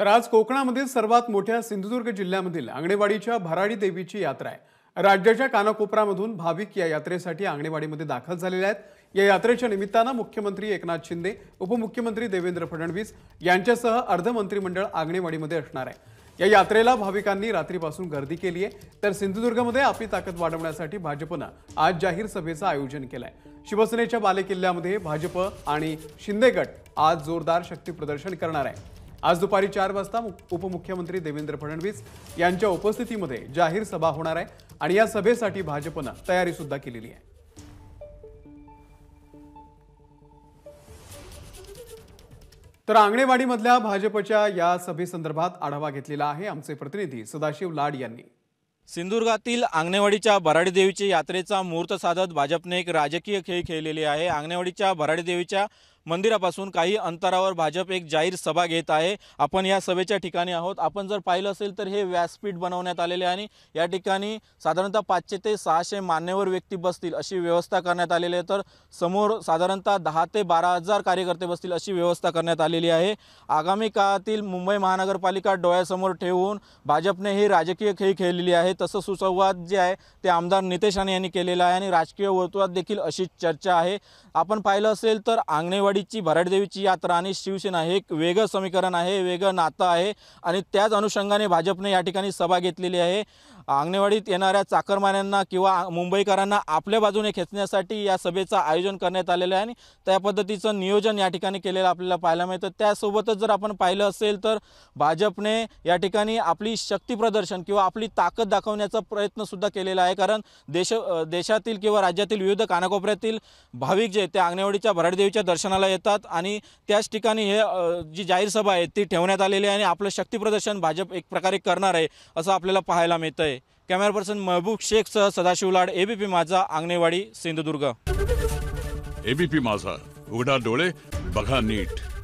तर आज कोकणामधील सर्वात मोठ्या सिंधुदुर्ग जिल्ह्यामधील आंगणेवाडीच्या भराडी देवीची यात्रा आहे राज्याच्या कानाकोपरामधून भाविक या यात्रेसाठी आंगणेवाडीमध्ये दाखल झालेले आहेत या यात्रेच्या निमित्तानं मुख्यमंत्री एकनाथ शिंदे उपमुख्यमंत्री देवेंद्र फडणवीस यांच्यासह अर्ध आंगणेवाडीमध्ये असणार आहे या यात्रेला भाविकांनी रात्रीपासून गर्दी केली आहे तर सिंधुदुर्गमध्ये आपली ताकद वाढवण्यासाठी भाजपनं आज जाहीर सभेचं आयोजन केलं आहे शिवसेनेच्या बालेकिल्ल्यामध्ये भाजप आणि शिंदे गट आज जोरदार शक्ती प्रदर्शन करणार आहे आज दुपारी चार वाजता उपमुख्यमंत्री देवेंद्र फडणवीस यांच्या उपस्थितीमध्ये जाहीर सभा होणार आहे आणि या सभेसाठी भाजपनं तयारी सुद्धा केलेली आहे तर आंगणेवाडीमधल्या भाजपच्या या सभेसंदर्भात आढावा घेतलेला आहे आमचे प्रतिनिधी सदाशिव लाड यांनी सिंधुदुर्गातील आंगणेवाडीच्या भराडी देवीच्या यात्रेचा मुहूर्त साधत भाजपने एक राजकीय खेळ खेळलेले आहे आंगणेवाडीच्या भराडी देवीच्या मंदिरापासून काही अंतरावर भाजप एक जाहीर सभा घेत आहे आपण या सभेच्या ठिकाणी आहोत आपण जर पाहिलं असेल तर हे व्यासपीठ बनवण्यात आलेले आणि या ठिकाणी साधारणतः पाचशे ते सहाशे मान्यवर व्यक्ती बसतील अशी व्यवस्था करण्यात आलेली आहे तर समोर साधारणतः दहा ते बारा हजार कार्यकर्ते बसतील अशी व्यवस्था करण्यात आलेली आहे आगामी काळातील मुंबई महानगरपालिका डोळ्यासमोर ठेवून भाजपने ही राजकीय खेळी खेळलेली आहे तसं सुसंवाद जे आहे ते आमदार नितेश यांनी केलेलं आहे आणि राजकीय वर्तुळात देखील अशी चर्चा आहे आपण पाहिलं असेल तर आंगणेवाडी आषाढीची भराडदेवीची यात्रा आणि शिवसेना हे एक वेगळं समीकरण आहे वेगळं नातं आहे आणि त्याच अनुषंगाने भाजपने या ठिकाणी सभा घेतलेली आहे आंगणेवाडीत येणाऱ्या चाकरमान्यांना किंवा मुंबईकरांना आपल्या बाजूने खेचण्यासाठी या सभेचं आयोजन करण्यात आलेलं आहे आणि त्या पद्धतीचं नियोजन या ठिकाणी केलेलं आपल्याला पाहायला मिळतं त्यासोबतच जर आपण पाहिलं असेल तर भाजपने या ठिकाणी आपली शक्तीप्रदर्शन किंवा आपली ताकद दाखवण्याचा प्रयत्नसुद्धा केलेला आहे कारण देश देशातील किंवा राज्यातील विविध कानाकोपऱ्यातील भाविक जे ते आंगणेवाडीच्या भराडदेवीच्या दर्शनाला येतात आणि त्याच ठिकाणी हे जी जाहीर सभा आहे ती ठेवण्यात आलेली आहे आणि आपलं शक्तीप्रदर्शन भाजप एक प्रकारे करणार आहे असं आपल्याला पाहायला मिळतं आहे कॅमेरा पर्सन महबूब शेख सह सदाशिव लाड एबीपी माझा आंगणेवाडी सिंधुदुर्ग एबीपी माझा उघडा डोळे बघा नीट